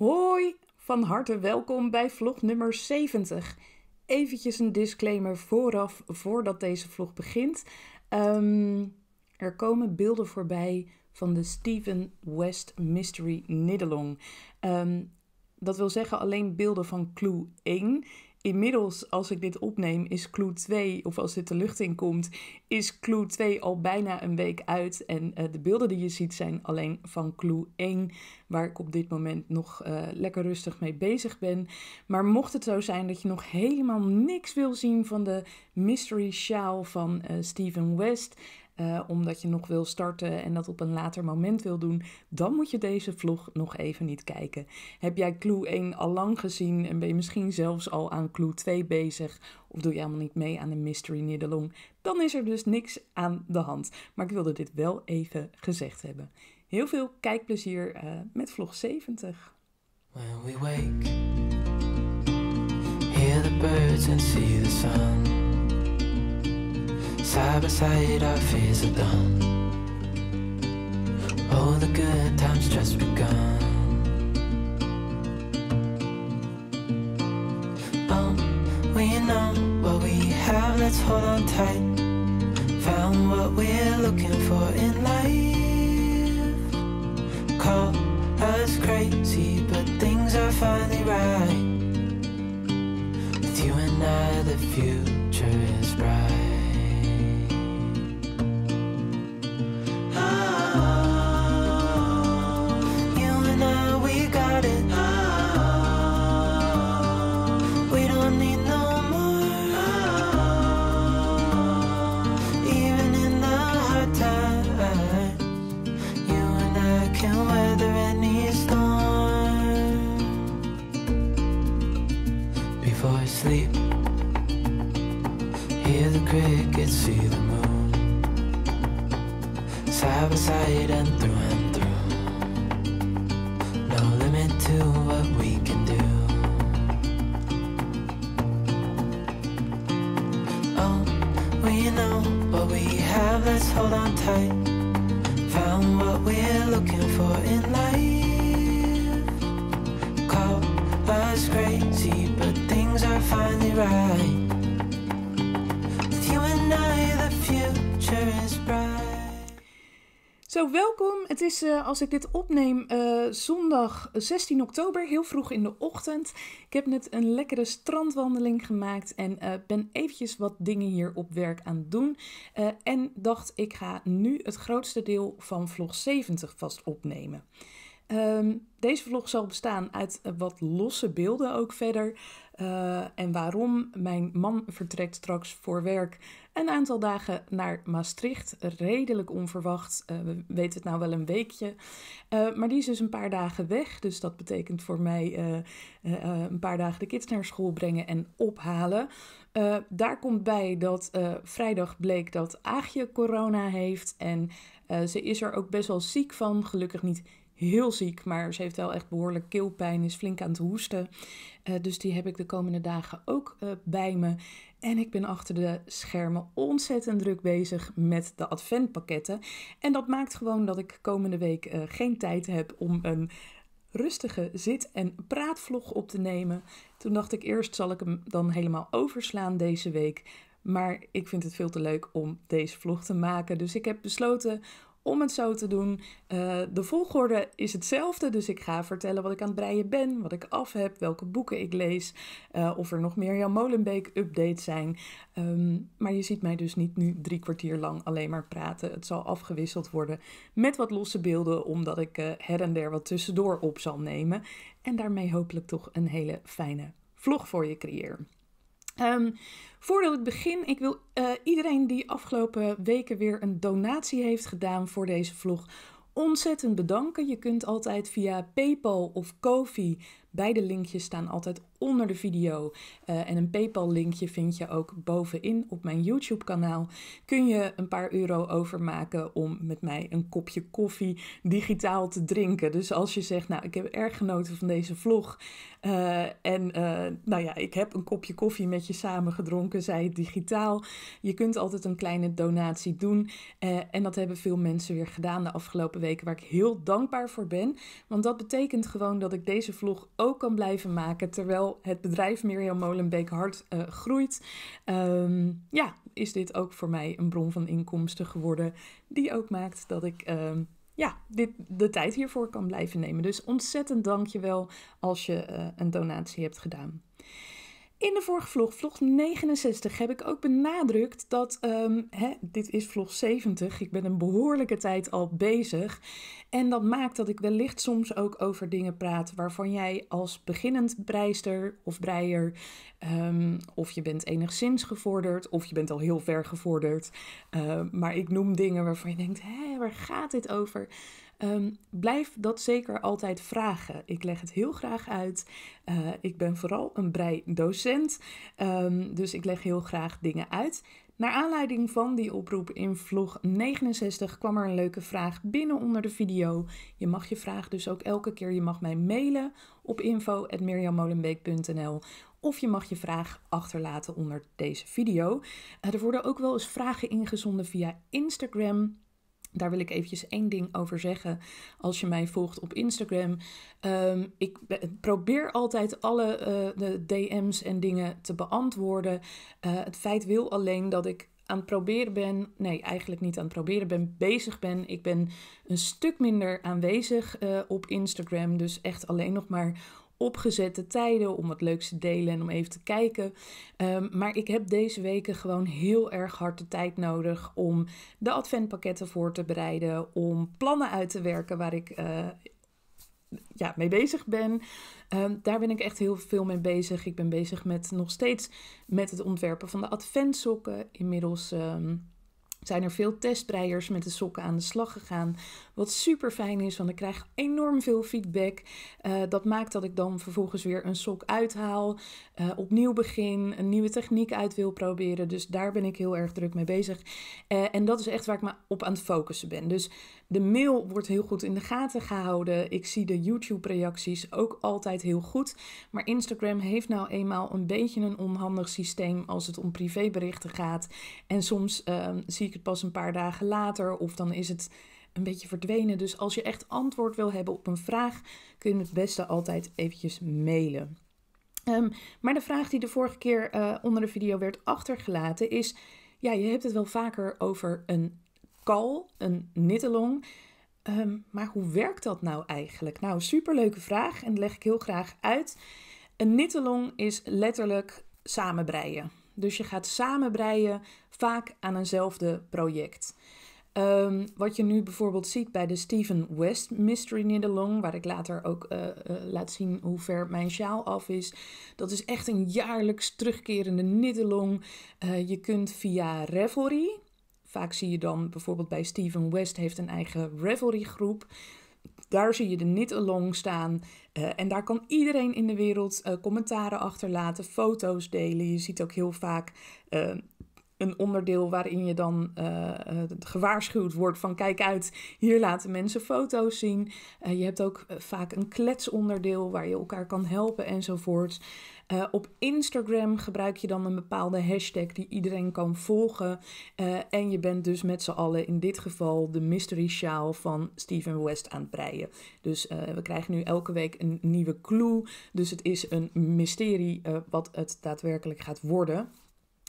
Hoi, van harte welkom bij vlog nummer 70. Eventjes een disclaimer vooraf, voordat deze vlog begint. Ehm, er komen beelden voorbij van de Steven West Mystery Niddelong. Ehm, dat wil zeggen alleen beelden van Clue 1 inmiddels, als ik dit opneem, is Clue 2, of als dit de lucht in komt, is Clue 2 al bijna een week uit. En eh, de beelden die je ziet zijn alleen van Clue 1, waar ik op dit moment nog eh, lekker rustig mee bezig ben. Maar mocht het zo zijn dat je nog helemaal niks wil zien van de Mystery Shawl van uh, Steven West, eh, omdat je nog wil starten en dat op een later moment wil doen, dan moet je deze vlog nog even niet kijken. Heb jij Clue 1 al lang gezien en ben je misschien zelfs al aan Clue 2 bezig of doe je helemaal niet mee aan de Mystery Nidalong, dan is er dus niks aan de hand. Maar ik wilde dit wel even gezegd hebben. Heel veel kijkplezier eh, met vlog 70. we wake, hear the birds and see the sun. Side by side, our fears are done. All the good times just begun. Oh, we know what we have, let's hold on tight. Found what we're looking for in life. Call us crazy, but things are finally right. With you and I, the future is bright. sleep. Hear the crickets, see the moon. Side by side and through Het is, eh, als ik dit opneem, eh, zondag 16 oktober, heel vroeg in de ochtend. Ik heb net een lekkere strandwandeling gemaakt en eh, ben eventjes wat dingen hier op werk aan het doen. en dacht, ik ga nu het grootste deel van vlog 70 vast opnemen. Ehm, deze vlog zal bestaan uit eh, wat losse beelden ook verder. Eh, en waarom mijn man vertrekt straks voor werk een aantal dagen naar Maastricht. Redelijk onverwacht. Eh, we weten het nou wel een weekje. maar die is dus een paar dagen weg. Dus dat betekent voor mij een paar dagen de kids naar school brengen en ophalen. daar komt bij dat vrijdag bleek dat Aagje corona heeft. En ze is er ook best wel ziek van. Gelukkig niet heel ziek, maar ze heeft wel echt behoorlijk keelpijn, is flink aan het hoesten. Eh, dus die heb ik de komende dagen ook eh, bij me. En ik ben achter de schermen ontzettend druk bezig met de adventpakketten. En dat maakt gewoon dat ik komende week eh, geen tijd heb om een rustige zit- en praatvlog op te nemen. Toen dacht ik eerst zal ik hem dan helemaal overslaan deze week. Maar ik vind het veel te leuk om deze vlog te maken. Dus ik heb besloten om het zo te doen. Eh, de volgorde is hetzelfde, dus ik ga vertellen wat ik aan het breien ben, wat ik af heb, welke boeken ik lees, eh, of er nog meer Jan Molenbeek updates zijn. Ehm, maar je ziet mij dus niet nu drie kwartier lang alleen maar praten. Het zal afgewisseld worden met wat losse beelden, omdat ik eh, her en der wat tussendoor op zal nemen. En daarmee hopelijk toch een hele fijne vlog voor je creëer. Ehm, voordat ik begin, ik wil uh, iedereen die afgelopen weken weer een donatie heeft gedaan voor deze vlog ontzettend bedanken. Je kunt altijd via PayPal of Kofi, beide linkjes staan altijd onder de video. Eh, en een PayPal-linkje vind je ook bovenin op mijn YouTube-kanaal. Kun je een paar euro overmaken om met mij een kopje koffie digitaal te drinken. Dus als je zegt, nou, ik heb erg genoten van deze vlog. Eh, en eh, nou ja, ik heb een kopje koffie met je samen gedronken, zij het digitaal. Je kunt altijd een kleine donatie doen. en dat hebben veel mensen weer gedaan de afgelopen weken, waar ik heel dankbaar voor ben. Want dat betekent gewoon dat ik deze vlog ook kan blijven maken terwijl het bedrijf Mirjam Molenbeek hard eh, groeit, ehm, ja, is dit ook voor mij een bron van inkomsten geworden. Die ook maakt dat ik ehm, ja, dit, de tijd hiervoor kan blijven nemen. Dus ontzettend dankjewel als je eh, een donatie hebt gedaan. In de vorige vlog, vlog 69, heb ik ook benadrukt dat ehm, hè, dit is vlog 70. Ik ben een behoorlijke tijd al bezig. En dat maakt dat ik wellicht soms ook over dingen praat waarvan jij als beginnend breister of breier, ehm, of je bent enigszins gevorderd, of je bent al heel ver gevorderd. Eh, maar ik noem dingen waarvan je denkt: hé, waar gaat dit over? Ehm, blijf dat zeker altijd vragen. Ik leg het heel graag uit. Eh, ik ben vooral een brei docent, ehm, dus ik leg heel graag dingen uit. Naar aanleiding van die oproep in vlog 69 kwam er een leuke vraag binnen onder de video. Je mag je vraag dus ook elke keer, je mag mij mailen op info.mirjamolenbeek.nl of je mag je vraag achterlaten onder deze video. Eh, er worden ook wel eens vragen ingezonden via Instagram. Daar wil ik eventjes één ding over zeggen als je mij volgt op Instagram. Ehm, ik probeer altijd alle eh, de DM's en dingen te beantwoorden. Eh, het feit wil alleen dat ik aan het proberen ben, nee, eigenlijk niet aan het proberen ben, bezig ben. Ik ben een stuk minder aanwezig eh, op Instagram, dus echt alleen nog maar opgezette tijden om wat leuks te delen en om even te kijken. Ehm, maar ik heb deze weken gewoon heel erg hard de tijd nodig om de adventpakketten voor te bereiden, om plannen uit te werken waar ik eh, ja, mee bezig ben. Ehm, daar ben ik echt heel veel mee bezig. Ik ben bezig met nog steeds met het ontwerpen van de adventsokken. Inmiddels. Ehm, zijn er veel testbreiers met de sokken aan de slag gegaan. Wat super fijn is, want ik krijg enorm veel feedback. Eh, dat maakt dat ik dan vervolgens weer een sok uithaal, eh, opnieuw begin, een nieuwe techniek uit wil proberen. Dus daar ben ik heel erg druk mee bezig. Eh, en dat is echt waar ik me op aan het focussen ben. Dus de mail wordt heel goed in de gaten gehouden. Ik zie de YouTube-reacties ook altijd heel goed. Maar Instagram heeft nou eenmaal een beetje een onhandig systeem als het om privéberichten gaat. En soms ehm, zie ik ik het pas een paar dagen later of dan is het een beetje verdwenen. Dus als je echt antwoord wil hebben op een vraag, kun je het beste altijd eventjes mailen. Ehm, maar de vraag die de vorige keer eh, onder de video werd achtergelaten is: ja, je hebt het wel vaker over een kal, een nittelong. Ehm, maar hoe werkt dat nou eigenlijk? Nou, superleuke vraag en dat leg ik heel graag uit. Een nittelong is letterlijk samenbreien. Dus je gaat samenbreien vaak aan eenzelfde project. Ehm, wat je nu bijvoorbeeld ziet bij de Steven West Mystery Nidderlong, waar ik later ook eh, eh, laat zien hoe ver mijn sjaal af is. Dat is echt een jaarlijks terugkerende Niddelong. Eh, je kunt via Revelry, vaak zie je dan bijvoorbeeld bij Steven West heeft een eigen Revelry groep. Daar zie je de knit staan. en daar kan iedereen in de wereld uh, commentaren achterlaten, foto's delen. Je ziet ook heel vaak ehm, een onderdeel waarin je dan eh, eh, gewaarschuwd wordt van kijk uit, hier laten mensen foto's zien. Eh, je hebt ook vaak een kletsonderdeel waar je elkaar kan helpen enzovoort. op Instagram gebruik je dan een bepaalde hashtag die iedereen kan volgen. en je bent dus met z'n allen in dit geval de mystery sjaal van Steven West aan het breien. Dus we krijgen nu elke week een nieuwe clue. Dus het is een mysterie wat het daadwerkelijk gaat worden.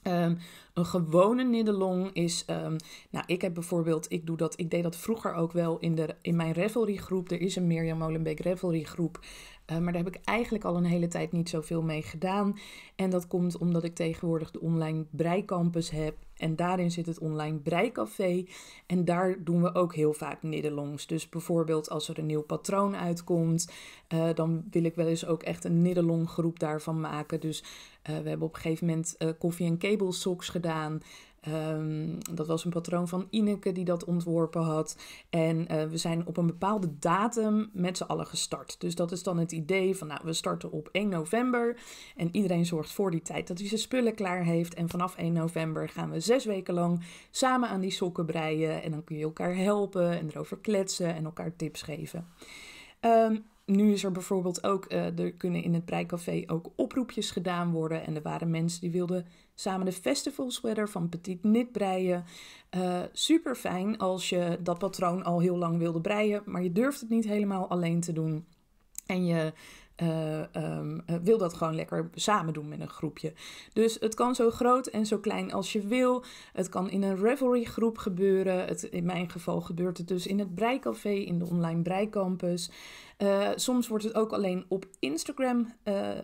Ehm, een gewone niddelong is, ehm, nou ik heb bijvoorbeeld, ik doe dat, ik deed dat vroeger ook wel in, de, in mijn revelry groep. Er is een Mirjam Molenbeek revelry groep eh, maar daar heb ik eigenlijk al een hele tijd niet zoveel mee gedaan. En dat komt omdat ik tegenwoordig de online breikampus heb. En daarin zit het online breicafé. En daar doen we ook heel vaak niddelongs. Dus bijvoorbeeld als er een nieuw patroon uitkomt, eh, dan wil ik wel eens ook echt een groep daarvan maken. Dus eh, we hebben op een gegeven moment koffie en kabelsocks gedaan. Ehm, dat was een patroon van Ineke die dat ontworpen had. En eh, we zijn op een bepaalde datum met z'n allen gestart. Dus dat is dan het idee van, nou, we starten op 1 november. En iedereen zorgt voor die tijd dat hij zijn spullen klaar heeft. En vanaf 1 november gaan we zes weken lang samen aan die sokken breien. En dan kun je elkaar helpen en erover kletsen en elkaar tips geven. Ehm, nu is er bijvoorbeeld ook, uh, er kunnen in het breicafé ook oproepjes gedaan worden. En er waren mensen die wilden Samen de festival sweater van Petit Knit breien. Eh, super fijn als je dat patroon al heel lang wilde breien, maar je durft het niet helemaal alleen te doen. En je eh, ehm, eh, wil dat gewoon lekker samen doen met een groepje. Dus het kan zo groot en zo klein als je wil. Het kan in een Revelry groep gebeuren. Het, in mijn geval gebeurt het dus in het breikafé, in de online breikampus. Eh, soms wordt het ook alleen op Instagram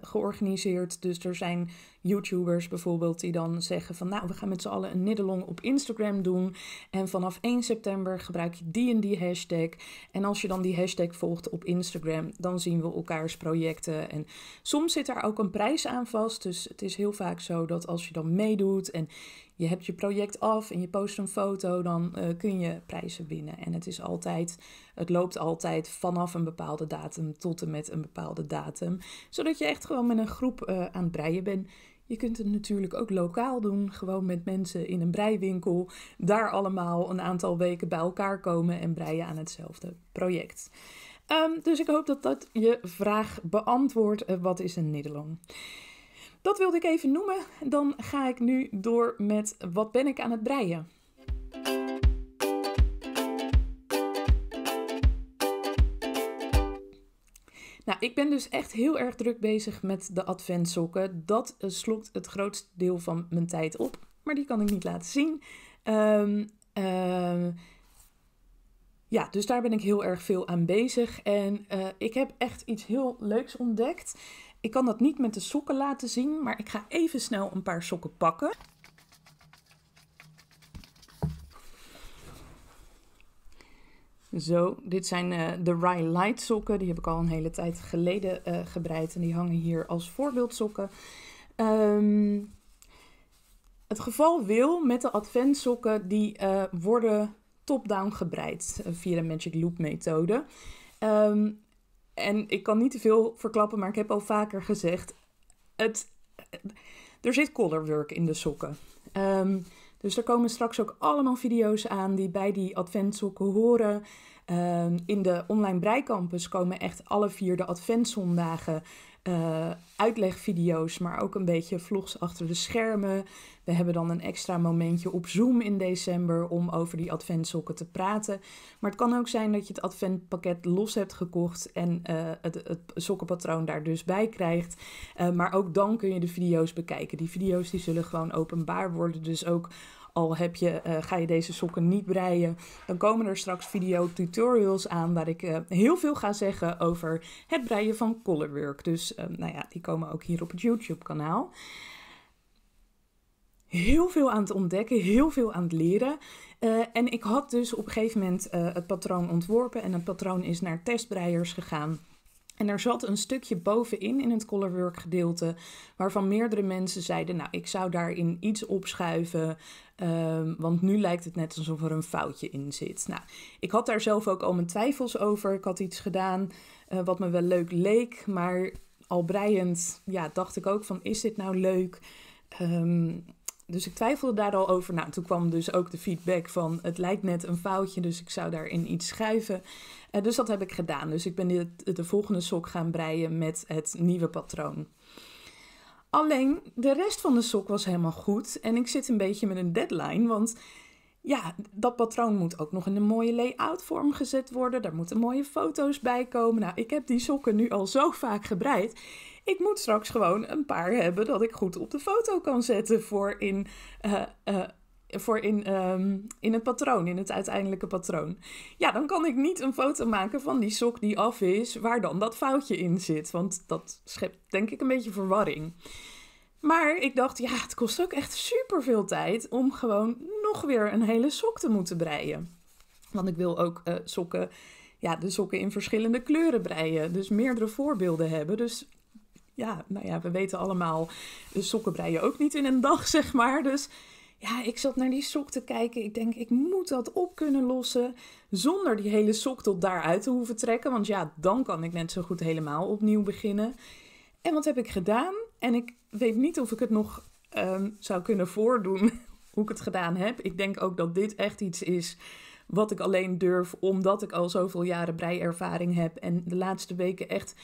georganiseerd. Dus er zijn YouTubers bijvoorbeeld die dan zeggen van nou, we gaan met z'n allen een niddelong op Instagram doen. En vanaf 1 september gebruik je die en die hashtag. En als je dan die hashtag volgt op Instagram, dan zien we elkaars projecten. En soms zit daar ook een prijs aan vast. Dus het is heel vaak zo dat als je dan meedoet en je hebt je project af en je post een foto, dan eh, kun je prijzen winnen. En het is altijd, het loopt altijd vanaf een bepaalde datum tot en met een bepaalde datum. Zodat je echt gewoon met een groep eh, aan het breien bent. Je kunt het natuurlijk ook lokaal doen, gewoon met mensen in een breiwinkel. Daar allemaal een aantal weken bij elkaar komen en breien aan hetzelfde project. Ehm, dus ik hoop dat dat je vraag beantwoordt. Eh, wat is een Nederland? Dat wilde ik even noemen. Dan ga ik nu door met wat ben ik aan het breien? Nou, ik ben dus echt heel erg druk bezig met de adventsokken. Dat eh, slokt het grootste deel van mijn tijd op. Maar die kan ik niet laten zien. Um, ja, dus daar ben ik heel erg veel aan bezig. En eh, ik heb echt iets heel leuks ontdekt. Ik kan dat niet met de sokken laten zien, maar ik ga even snel een paar sokken pakken. Zo, dit zijn eh, de Rye Light sokken. Die heb ik al een hele tijd geleden uh, gebreid. En die hangen hier als voorbeeldsokken. Ehm, het geval wil met de adventsokken, die worden top-down gebreid eh, via de Magic Loop methode. Ehm, en ik kan niet te veel verklappen, maar ik heb al vaker gezegd: het, eh, er zit colorwork in de sokken. Ehm, dus er komen straks ook allemaal video's aan die bij die adventsokken horen. Ehm, in de online breikampus komen echt alle vier de adventzondagen eh, uitlegvideo's, maar ook een beetje vlogs achter de schermen. We hebben dan een extra momentje op Zoom in december om over die adventsokken te praten. Maar het kan ook zijn dat je het adventpakket los hebt gekocht en eh, het, het, sokkenpatroon daar dus bij krijgt. Eh, maar ook dan kun je de video's bekijken. Die video's die zullen gewoon openbaar worden. Dus ook al heb je, eh, ga je deze sokken niet breien, dan komen er straks video tutorials aan waar ik eh, heel veel ga zeggen over het breien van colorwork. Dus eh, nou ja, die komen ook hier op het YouTube kanaal. Heel veel aan het ontdekken, heel veel aan het leren. en ik had dus op een gegeven moment het patroon ontworpen en het patroon is naar testbreiers gegaan. En er zat een stukje bovenin in het colorwork gedeelte, waarvan meerdere mensen zeiden: Nou, ik zou daarin iets opschuiven, ehm, want nu lijkt het net alsof er een foutje in zit. Nou, ik had daar zelf ook al mijn twijfels over. Ik had iets gedaan eh, wat me wel leuk leek, maar al breiend ja, dacht ik ook: van, Is dit nou leuk? Um, dus ik twijfelde daar al over. Nou, toen kwam dus ook de feedback van het lijkt net een foutje, dus ik zou daarin iets schuiven. Uh, dus dat heb ik gedaan. Dus ik ben de de volgende sok gaan breien met het nieuwe patroon. Alleen de rest van de sok was helemaal goed en ik zit een beetje met een deadline, want ja, dat patroon moet ook nog in een mooie layout vorm gezet worden. Daar moeten mooie foto's bij komen. Nou, ik heb die sokken nu al zo vaak gebreid. Ik moet straks gewoon een paar hebben dat ik goed op de foto kan zetten voor in, eh, eh, voor in, ehm, in het patroon, in het uiteindelijke patroon. Ja, dan kan ik niet een foto maken van die sok die af is, waar dan dat foutje in zit. Want dat schept denk ik een beetje verwarring. Maar ik dacht, ja, het kost ook echt super veel tijd om gewoon nog weer een hele sok te moeten breien. Want ik wil ook eh, sokken, ja, de sokken in verschillende kleuren breien. Dus meerdere voorbeelden hebben. Dus ja, nou ja, we weten allemaal, sokken breien ook niet in een dag, zeg maar. Dus ja, ik zat naar die sok te kijken. Ik denk, ik moet dat op kunnen lossen zonder die hele sok tot daaruit te hoeven trekken. Want ja, dan kan ik net zo goed helemaal opnieuw beginnen. En wat heb ik gedaan? En ik weet niet of ik het nog ehm, zou kunnen voordoen hoe ik het gedaan heb. Ik denk ook dat dit echt iets is wat ik alleen durf omdat ik al zoveel jaren breiervaring heb en de laatste weken echt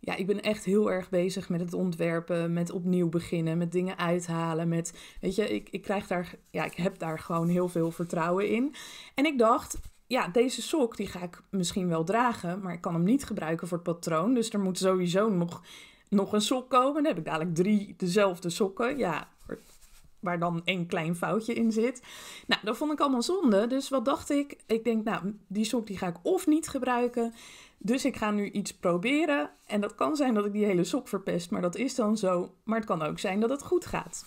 ja, ik ben echt heel erg bezig met het ontwerpen, met opnieuw beginnen, met dingen uithalen. Met, weet je, ik, ik krijg daar, ja, ik heb daar gewoon heel veel vertrouwen in. En ik dacht, ja, deze sok die ga ik misschien wel dragen, maar ik kan hem niet gebruiken voor het patroon. Dus er moet sowieso nog, nog een sok komen. Dan heb ik dadelijk drie dezelfde sokken. Ja, waar dan één klein foutje in zit. Nou, dat vond ik allemaal zonde. Dus wat dacht ik? Ik denk, nou, die sok die ga ik of niet gebruiken. Dus ik ga nu iets proberen. En dat kan zijn dat ik die hele sok verpest, maar dat is dan zo. Maar het kan ook zijn dat het goed gaat.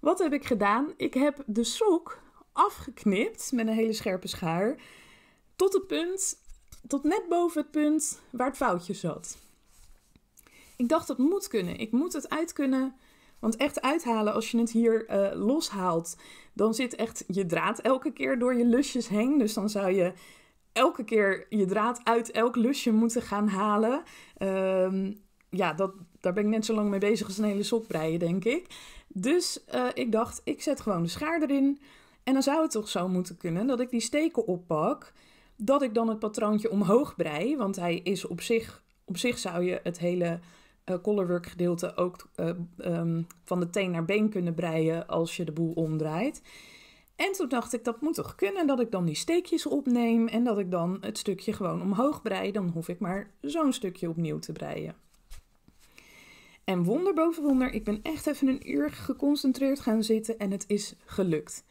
Wat heb ik gedaan? Ik heb de sok afgeknipt met een hele scherpe schaar. Tot het punt, tot net boven het punt waar het foutje zat. Ik dacht, dat moet kunnen. Ik moet het uit kunnen. Want echt uithalen, als je het hier uh, loshaalt, dan zit echt je draad elke keer door je lusjes heen. Dus dan zou je elke keer je draad uit elk lusje moeten gaan halen. Ehm, ja, dat, daar ben ik net zo lang mee bezig als een hele sok breien, denk ik. Dus eh, ik dacht, ik zet gewoon de schaar erin. En dan zou het toch zo moeten kunnen dat ik die steken oppak. Dat ik dan het patroontje omhoog brei. Want hij is op zich, op zich zou je het hele uh, gedeelte ook eh, ehm, van de teen naar been kunnen breien als je de boel omdraait. En toen dacht ik, dat moet toch kunnen dat ik dan die steekjes opneem en dat ik dan het stukje gewoon omhoog brei. Dan hoef ik maar zo'n stukje opnieuw te breien. En wonder boven wonder, ik ben echt even een uur geconcentreerd gaan zitten en het is gelukt.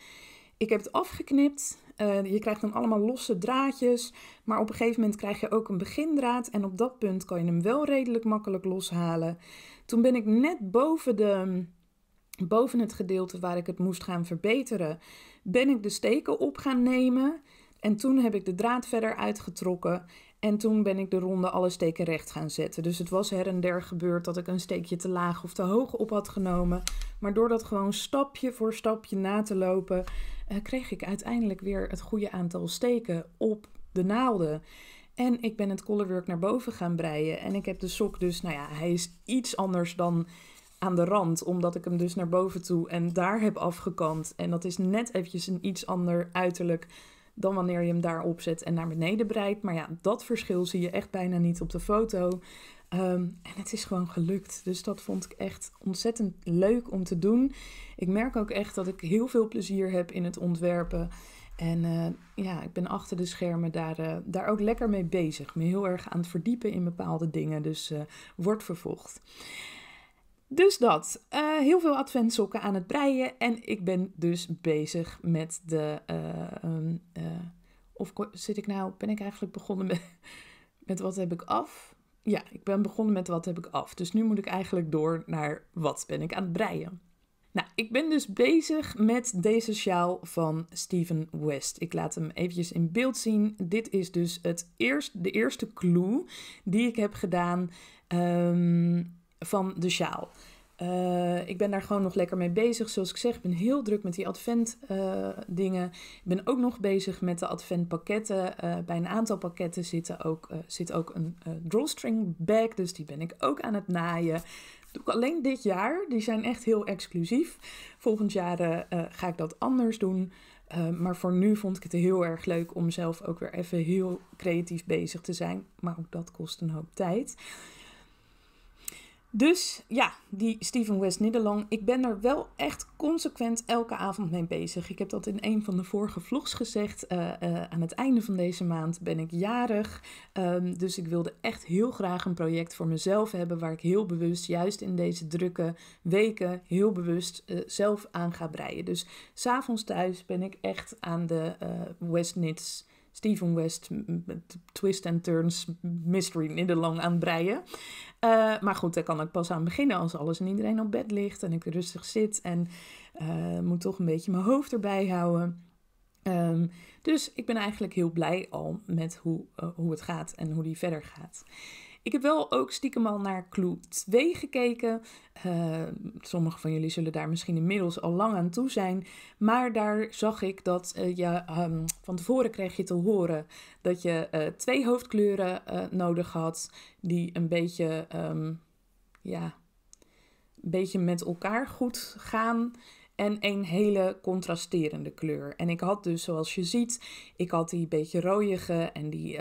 Ik heb het afgeknipt. Eh, je krijgt dan allemaal losse draadjes. Maar op een gegeven moment krijg je ook een begindraad. En op dat punt kan je hem wel redelijk makkelijk loshalen. Toen ben ik net boven de boven het gedeelte waar ik het moest gaan verbeteren, ben ik de steken op gaan nemen. En toen heb ik de draad verder uitgetrokken. En toen ben ik de ronde alle steken recht gaan zetten. Dus het was her en der gebeurd dat ik een steekje te laag of te hoog op had genomen. Maar door dat gewoon stapje voor stapje na te lopen, eh, kreeg ik uiteindelijk weer het goede aantal steken op de naalden. En ik ben het collarwork naar boven gaan breien. En ik heb de sok dus, nou ja, hij is iets anders dan aan de rand, omdat ik hem dus naar boven toe en daar heb afgekant. En dat is net eventjes een iets ander uiterlijk dan wanneer je hem daar opzet en naar beneden breidt. Maar ja, dat verschil zie je echt bijna niet op de foto. Ehm, en het is gewoon gelukt. Dus dat vond ik echt ontzettend leuk om te doen. Ik merk ook echt dat ik heel veel plezier heb in het ontwerpen. En eh, ja, ik ben achter de schermen daar, eh, daar ook lekker mee bezig. Me heel erg aan het verdiepen in bepaalde dingen. Dus uh, wordt vervolgd. Dus dat. Eh, heel veel adventsokken aan het breien. En ik ben dus bezig met de. Uh, of zit ik nou. Ben ik eigenlijk begonnen met. Met wat heb ik af? Ja, ik ben begonnen met wat heb ik af. Dus nu moet ik eigenlijk door naar wat ben ik aan het breien. Nou, ik ben dus bezig met deze sjaal van Steven West. Ik laat hem eventjes in beeld zien. Dit is dus het eerst, de eerste clue die ik heb gedaan. Um, van de sjaal. Eh, ik ben daar gewoon nog lekker mee bezig. Zoals ik zeg, ik ben heel druk met die advent eh, dingen. Ik ben ook nog bezig met de adventpakketten. Uh, bij een aantal pakketten zitten ook, zit ook een drawstring bag. Dus die ben ik ook aan het naaien. Dat doe ik alleen dit jaar. Die zijn echt heel exclusief. Volgend jaar ga ik dat anders doen. maar voor nu vond ik het heel erg leuk om zelf ook weer even heel creatief bezig te zijn. Maar ook dat kost een hoop tijd. Dus ja, die Steven West Nederland. Ik ben er wel echt consequent elke avond mee bezig. Ik heb dat in een van de vorige vlogs gezegd. Eh, eh, aan het einde van deze maand ben ik jarig. Ehm, dus ik wilde echt heel graag een project voor mezelf hebben. Waar ik heel bewust, juist in deze drukke weken, heel bewust eh, zelf aan ga breien. Dus s'avonds thuis ben ik echt aan de West Westnits Steven West met twist and turns mystery middenlang aan het breien. Eh, maar goed, daar kan ik pas aan beginnen als alles en iedereen op bed ligt en ik rustig zit en eh, moet toch een beetje mijn hoofd erbij houden. Ehm, dus ik ben eigenlijk heel blij al met hoe, eh, hoe het gaat en hoe die verder gaat. Ik heb wel ook stiekem al naar Clue 2 gekeken. Uh, ehm, sommigen van jullie zullen daar misschien inmiddels al lang aan toe zijn. Maar daar zag ik dat eh, je ehm, van tevoren kreeg je te horen dat je eh, twee hoofdkleuren eh, nodig had. Die een beetje, ehm, ja, een beetje met elkaar goed gaan en een hele contrasterende kleur. En ik had dus, zoals je ziet, ik had die beetje roodige en die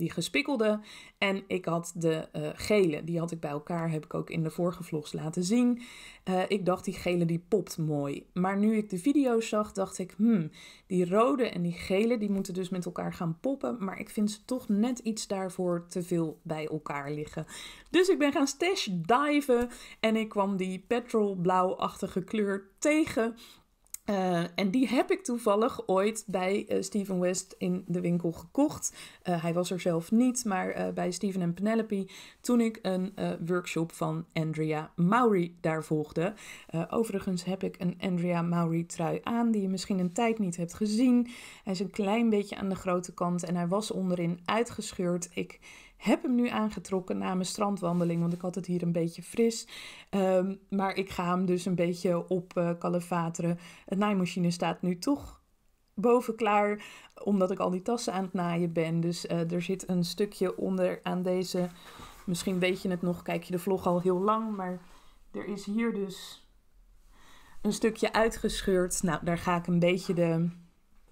die gespikkelde. En ik had de eh, gele, die had ik bij elkaar, heb ik ook in de vorige vlogs laten zien. Eh, ik dacht, die gele die popt mooi. Maar nu ik de video zag, dacht ik, hmm, die rode en die gele, die moeten dus met elkaar gaan poppen. Maar ik vind ze toch net iets daarvoor te veel bij elkaar liggen. Dus ik ben gaan stash diven en ik kwam die petrol kleur tegen. Eh, en die heb ik toevallig ooit bij eh, Steven West in de winkel gekocht. Eh, hij was er zelf niet, maar bij Steven en Penelope. Toen ik een workshop van Andrea Maury daar volgde. overigens heb ik een Andrea Maury trui aan, die je misschien een tijd niet hebt gezien. Hij is een klein beetje aan de grote kant en hij was onderin uitgescheurd. Ik heb hem nu aangetrokken na mijn strandwandeling, want ik had het hier een beetje fris. Ehm, maar ik ga hem dus een beetje op uh, eh, kalevateren. Het naaimachine staat nu toch boven klaar, omdat ik al die tassen aan het naaien ben. Dus eh, er zit een stukje onder aan deze. Misschien weet je het nog, kijk je de vlog al heel lang, maar er is hier dus een stukje uitgescheurd. Nou, daar ga ik een beetje de...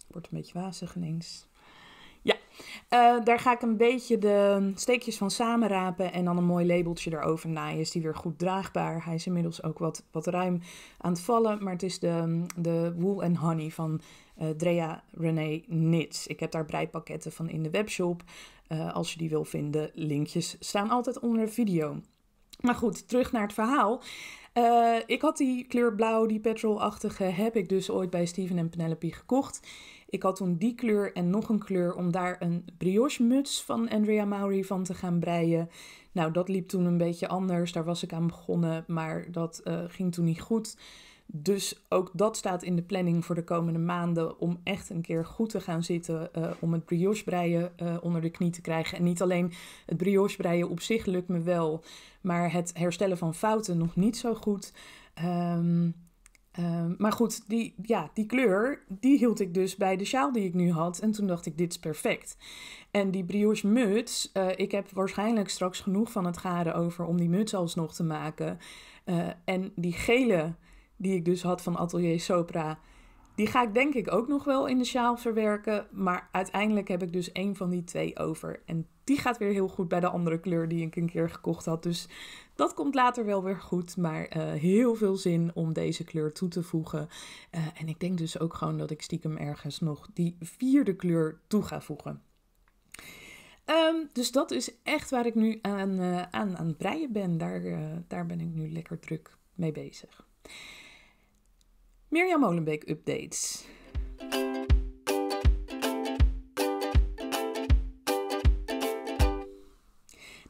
wordt een beetje wazig ineens eh, daar ga ik een beetje de steekjes van samenrapen en dan een mooi labeltje erover naaien. Is die weer goed draagbaar? Hij is inmiddels ook wat, wat ruim aan het vallen, maar het is de, de Wool and Honey van eh, Drea René Nits. Ik heb daar breipakketten van in de webshop. Eh, als je die wil vinden, linkjes staan altijd onder de video. Maar goed, terug naar het verhaal. ik had die kleur blauw, die petrolachtige, heb ik dus ooit bij Steven en Penelope gekocht. Ik had toen die kleur en nog een kleur om daar een brioche muts van Andrea Maury van te gaan breien. Nou, dat liep toen een beetje anders. Daar was ik aan begonnen, maar dat eh, ging toen niet goed. Dus ook dat staat in de planning voor de komende maanden om echt een keer goed te gaan zitten eh, om het brioche breien eh, onder de knie te krijgen. En niet alleen het brioche breien op zich lukt me wel, maar het herstellen van fouten nog niet zo goed. Um, Ehm, maar goed, die, ja, die kleur, die hield ik dus bij de sjaal die ik nu had. En toen dacht ik, dit is perfect. En die brioche muts, eh, ik heb waarschijnlijk straks genoeg van het garen over om die muts alsnog te maken. Eh, en die gele die ik dus had van Atelier Sopra, die ga ik denk ik ook nog wel in de sjaal verwerken. Maar uiteindelijk heb ik dus één van die twee over. En die gaat weer heel goed bij de andere kleur die ik een keer gekocht had. Dus dat komt later wel weer goed. Maar eh, heel veel zin om deze kleur toe te voegen. Eh, en ik denk dus ook gewoon dat ik stiekem ergens nog die vierde kleur toe ga voegen. Ehm, dus dat is echt waar ik nu aan, eh, aan, aan het breien ben. Daar, daar ben ik nu lekker druk mee bezig. Mirjam Molenbeek updates.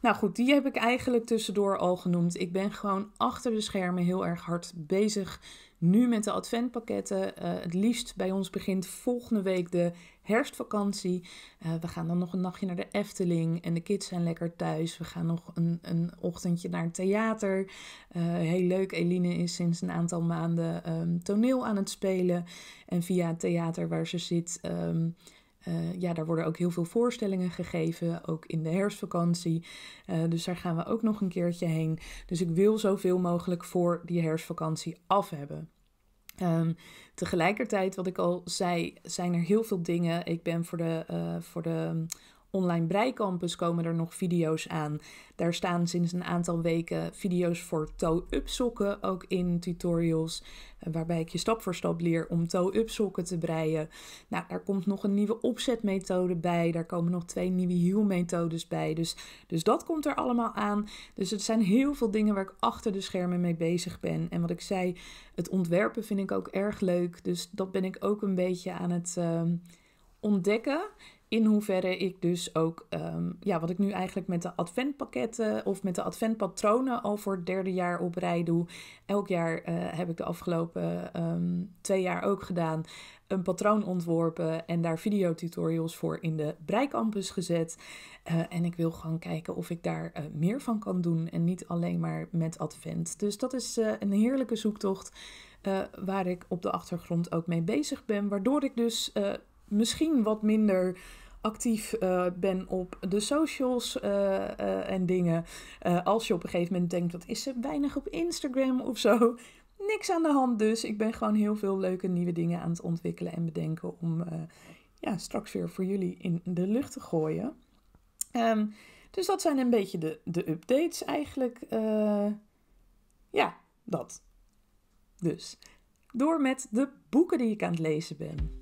Nou goed, die heb ik eigenlijk tussendoor al genoemd. Ik ben gewoon achter de schermen heel erg hard bezig. Nu met de adventpakketten. Eh, het liefst bij ons begint volgende week de herfstvakantie. Eh, we gaan dan nog een nachtje naar de Efteling. En de kids zijn lekker thuis. We gaan nog een, een ochtendje naar het theater. Eh, heel leuk. Eline is sinds een aantal maanden ehm, toneel aan het spelen. En via het theater waar ze zit. Ehm, eh, ja, daar worden ook heel veel voorstellingen gegeven, ook in de herfstvakantie. Eh, dus daar gaan we ook nog een keertje heen. Dus ik wil zoveel mogelijk voor die herfstvakantie af hebben. Ehm, tegelijkertijd, wat ik al zei, zijn er heel veel dingen. Ik ben voor de, eh, voor de online breikampus komen er nog video's aan. Daar staan sinds een aantal weken video's voor toe-up sokken ook in tutorials. Eh, waarbij ik je stap voor stap leer om toe-up sokken te breien. Nou, daar komt nog een nieuwe opzetmethode bij. Daar komen nog twee nieuwe hielmethodes bij. Dus, dus dat komt er allemaal aan. Dus het zijn heel veel dingen waar ik achter de schermen mee bezig ben. En wat ik zei, het ontwerpen vind ik ook erg leuk. Dus dat ben ik ook een beetje aan het ehm, ontdekken in hoeverre ik dus ook, ehm, ja, wat ik nu eigenlijk met de adventpakketten of met de adventpatronen al voor het derde jaar op rij doe. Elk jaar eh, heb ik de afgelopen ehm, twee jaar ook gedaan. Een patroon ontworpen en daar videotutorials voor in de breikampus gezet. Eh, en ik wil gewoon kijken of ik daar eh, meer van kan doen en niet alleen maar met advent. Dus dat is een heerlijke zoektocht. waar ik op de achtergrond ook mee bezig ben. Waardoor ik dus misschien wat minder actief eh, ben op de socials eh, eh, en dingen. als je op een gegeven moment denkt, wat is er weinig op Instagram of zo. Niks aan de hand dus. Ik ben gewoon heel veel leuke nieuwe dingen aan het ontwikkelen en bedenken om ja, straks weer voor jullie in de lucht te gooien. Ehm, dus dat zijn een beetje de, de updates eigenlijk. ja, dat. Dus door met de boeken die ik aan het lezen ben.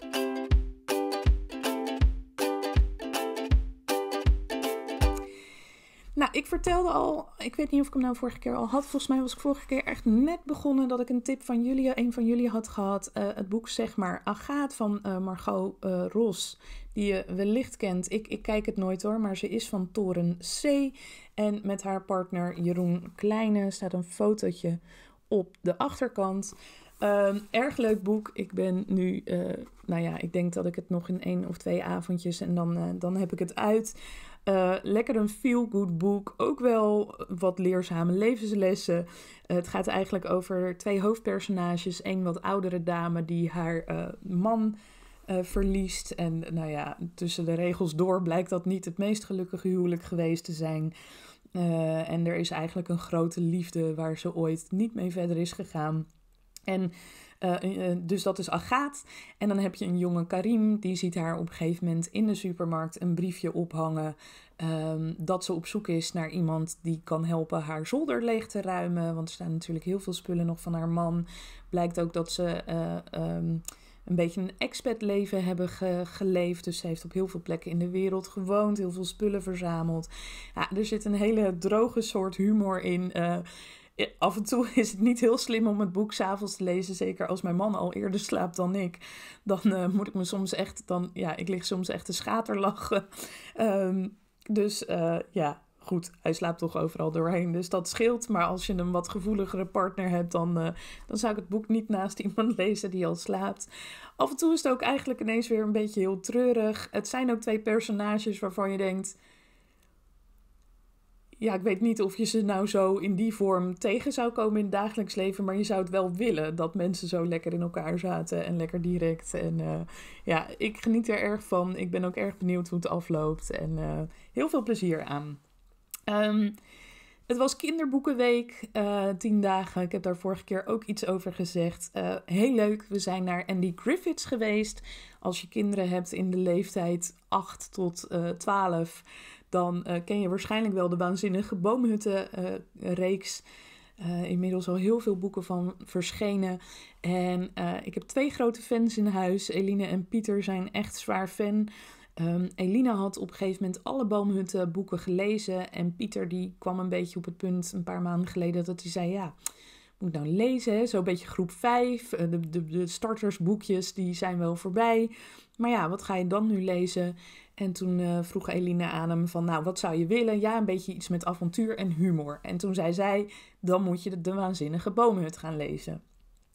ik vertelde al, ik weet niet of ik hem nou vorige keer al had. Volgens mij was ik vorige keer echt net begonnen dat ik een tip van jullie, een van jullie had gehad. Eh, het boek zeg maar Agaat van uh, Margot eh, Ros, die je wellicht kent. Ik, ik kijk het nooit hoor, maar ze is van Toren C. En met haar partner Jeroen Kleine staat een fotootje op de achterkant. Ehm, erg leuk boek. Ik ben nu, nou ja, ik denk dat ik het nog in één of twee avondjes en dan, dan heb ik het uit. Eh, lekker een feel-good boek. Ook wel wat leerzame levenslessen. Eh, het gaat eigenlijk over twee hoofdpersonages. Een wat oudere dame die haar eh, man verliest. En nou ja, tussen de regels door blijkt dat niet het meest gelukkige huwelijk geweest te zijn. en er is eigenlijk een grote liefde waar ze ooit niet mee verder is gegaan. En eh, eh, dus dat is Agaat. En dan heb je een jonge Karim, die ziet haar op een gegeven moment in de supermarkt een briefje ophangen. Ehm, dat ze op zoek is naar iemand die kan helpen haar zolder leeg te ruimen. Want er staan natuurlijk heel veel spullen nog van haar man. Blijkt ook dat ze eh, ehm, een beetje een expat-leven hebben geleefd. Dus ze heeft op heel veel plekken in de wereld gewoond, heel veel spullen verzameld. Ja, er zit een hele droge soort humor in af en toe is het niet heel slim om het boek s'avonds te lezen. Zeker als mijn man al eerder slaapt dan ik. Dan eh, moet ik me soms echt. Dan, ja, ik lig soms echt te schaterlachen. Um, dus eh, ja, goed. Hij slaapt toch overal doorheen. Dus dat scheelt. Maar als je een wat gevoeligere partner hebt, dan, eh, dan zou ik het boek niet naast iemand lezen die al slaapt. Af en toe is het ook eigenlijk ineens weer een beetje heel treurig. Het zijn ook twee personages waarvan je denkt ja, ik weet niet of je ze nou zo in die vorm tegen zou komen in het dagelijks leven. Maar je zou het wel willen dat mensen zo lekker in elkaar zaten en lekker direct. En eh, ja, ik geniet er erg van. Ik ben ook erg benieuwd hoe het afloopt. En eh, heel veel plezier aan. Ehm, het was kinderboekenweek, uh, tien dagen. Ik heb daar vorige keer ook iets over gezegd. heel leuk, we zijn naar Andy Griffiths geweest. Als je kinderen hebt in de leeftijd 8 tot uh, 12, dan eh, ken je waarschijnlijk wel de waanzinnige boomhutten-reeks. Eh, inmiddels al heel veel boeken van verschenen. En eh, ik heb twee grote fans in huis. Eline en Pieter zijn echt zwaar fan. Um, Elina had op een gegeven moment alle boomhutten boeken gelezen. En Pieter die kwam een beetje op het punt een paar maanden geleden dat hij zei... ja, moet nou lezen? Zo'n beetje groep 5, eh, de, de, de startersboekjes, die zijn wel voorbij. Maar ja, wat ga je dan nu lezen? En toen eh, vroeg Eline aan hem van, nou, wat zou je willen? Ja, een beetje iets met avontuur en humor. En toen zei zij, dan moet je de, Waanzinnige Boomhut gaan lezen.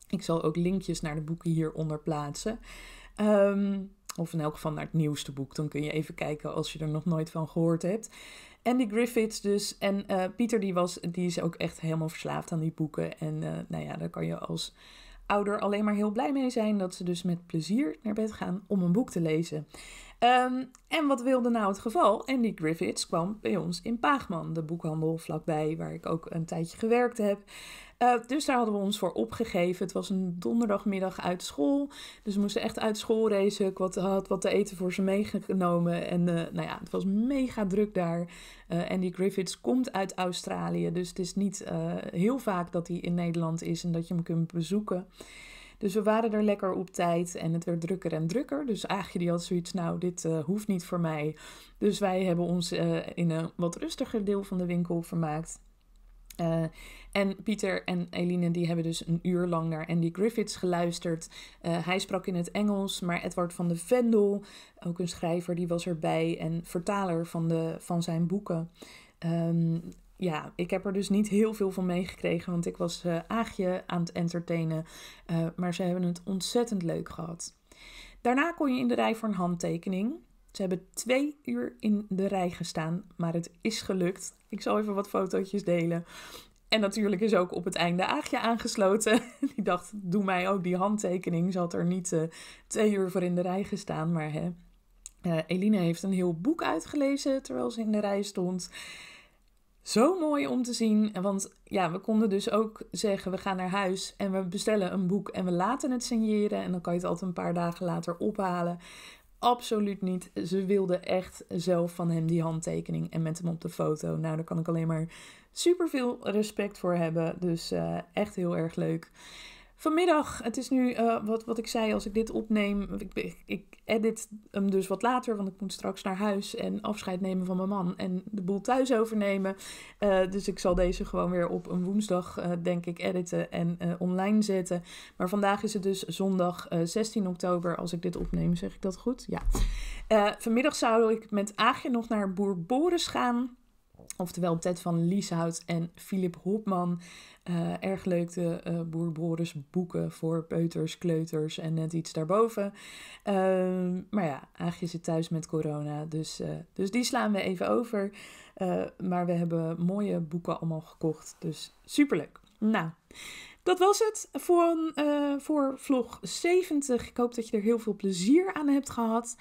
Ik zal ook linkjes naar de boeken hieronder plaatsen. Um, of in elk geval naar het nieuwste boek. Dan kun je even kijken als je er nog nooit van gehoord hebt. Andy Griffiths dus. En uh, Pieter die, was, die is ook echt helemaal verslaafd aan die boeken. En eh, nou ja, daar kan je als ouder alleen maar heel blij mee zijn dat ze dus met plezier naar bed gaan om een boek te lezen. Ehm, en wat wilde nou het geval? Andy Griffiths kwam bij ons in Paagman, de boekhandel vlakbij waar ik ook een tijdje gewerkt heb. Eh, dus daar hadden we ons voor opgegeven. Het was een donderdagmiddag uit school. Dus we moesten echt uit school racen. Ik wat, had wat te eten voor ze meegenomen. En eh, nou ja, het was mega druk daar. Uh, Andy Griffiths komt uit Australië. Dus het is niet heel vaak dat hij in Nederland is en dat je hem kunt bezoeken. Dus we waren er lekker op tijd en het werd drukker en drukker. Dus Aagje die had zoiets, nou dit eh, hoeft niet voor mij. Dus wij hebben ons eh, in een wat rustiger deel van de winkel vermaakt. Eh, en Pieter en Eline die hebben dus een uur lang naar Andy Griffiths geluisterd. hij sprak in het Engels, maar Edward van de Vendel, ook een schrijver, die was erbij en vertaler van, de, van zijn boeken. Um, ja, ik heb er dus niet heel veel van meegekregen, want ik was eh, Aagje aan het entertainen. Eh, maar ze hebben het ontzettend leuk gehad. Daarna kon je in de rij voor een handtekening. Ze hebben twee uur in de rij gestaan, maar het is gelukt. Ik zal even wat fotootjes delen. En natuurlijk is ook op het einde Aagje aangesloten. Die dacht, doe mij ook die handtekening. Ze had er niet eh, twee uur voor in de rij gestaan, maar hè. Eline heeft een heel boek uitgelezen terwijl ze in de rij stond zo mooi om te zien. Want ja, we konden dus ook zeggen: we gaan naar huis en we bestellen een boek en we laten het signeren. En dan kan je het altijd een paar dagen later ophalen. Absoluut niet. Ze wilde echt zelf van hem die handtekening en met hem op de foto. Nou, daar kan ik alleen maar super veel respect voor hebben. Dus eh, echt heel erg leuk. Vanmiddag, het is nu eh, wat, wat ik zei als ik dit opneem. Ik, ik edit hem dus wat later, want ik moet straks naar huis en afscheid nemen van mijn man en de boel thuis overnemen. Eh, dus ik zal deze gewoon weer op een woensdag, eh, denk ik, editen en online zetten. Maar vandaag is het dus zondag 16 oktober als ik dit opneem. Zeg ik dat goed? Ja. vanmiddag zou ik met Aagje nog naar Boer Boris gaan. Oftewel tijd van Lieshout en Philip Hopman. Eh, erg leuk eh, de uh, boeken voor peuters, kleuters en net iets daarboven. Ehm, maar ja, Aagje zit thuis met corona, dus, eh, dus die slaan we even over. maar we hebben mooie boeken allemaal gekocht, dus superleuk. Nou, dat was het voor, voor vlog 70. Ik hoop dat je er heel veel plezier aan hebt gehad.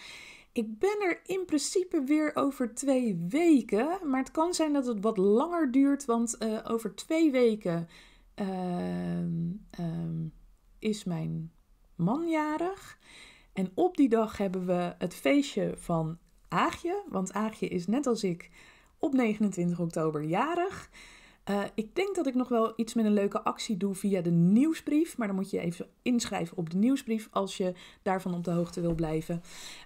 Ik ben er in principe weer over twee weken. Maar het kan zijn dat het wat langer duurt. Want eh, over twee weken ehm, ehm, is mijn man jarig. En op die dag hebben we het feestje van Aagje. Want Aagje is net als ik op 29 oktober jarig. Eh, ik denk dat ik nog wel iets met een leuke actie doe via de nieuwsbrief. Maar dan moet je even inschrijven op de nieuwsbrief als je daarvan op de hoogte wil blijven.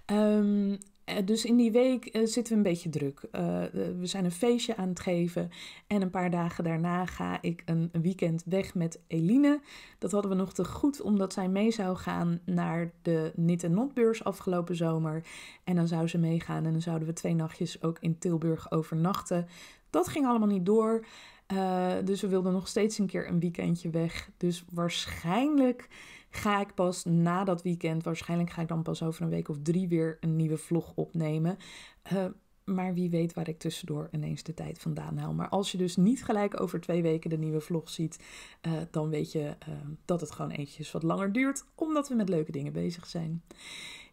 Ehm, eh, dus in die week eh, zitten we een beetje druk. we zijn een feestje aan het geven. En een paar dagen daarna ga ik een weekend weg met Eline. Dat hadden we nog te goed, omdat zij mee zou gaan naar de Nit- Not beurs afgelopen zomer. En dan zou ze meegaan en dan zouden we twee nachtjes ook in Tilburg overnachten. Dat ging allemaal niet door. Eh, dus we wilden nog steeds een keer een weekendje weg. Dus waarschijnlijk ga ik pas na dat weekend, waarschijnlijk ga ik dan pas over een week of drie weer een nieuwe vlog opnemen. Eh, maar wie weet waar ik tussendoor ineens de tijd vandaan haal. Maar als je dus niet gelijk over twee weken de nieuwe vlog ziet, eh, dan weet je dat het gewoon eventjes wat langer duurt, omdat we met leuke dingen bezig zijn.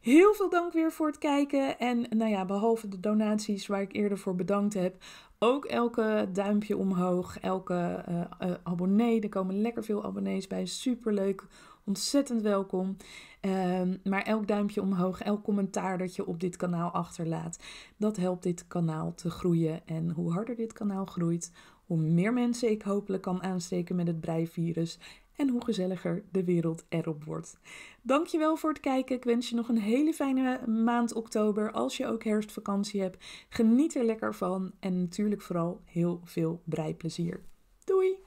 Heel veel dank weer voor het kijken. En nou ja, behalve de donaties waar ik eerder voor bedankt heb, ook elke duimpje omhoog, elke eh, eh, abonnee. Er komen lekker veel abonnees bij. Superleuk, ontzettend welkom. Ehm, maar elk duimpje omhoog, elk commentaar dat je op dit kanaal achterlaat, dat helpt dit kanaal te groeien. En hoe harder dit kanaal groeit, hoe meer mensen ik hopelijk kan aansteken met het breivirus en hoe gezelliger de wereld erop wordt. Dankjewel voor het kijken. Ik wens je nog een hele fijne maand oktober. Als je ook herfstvakantie hebt, geniet er lekker van en natuurlijk vooral heel veel breiplezier. Doei!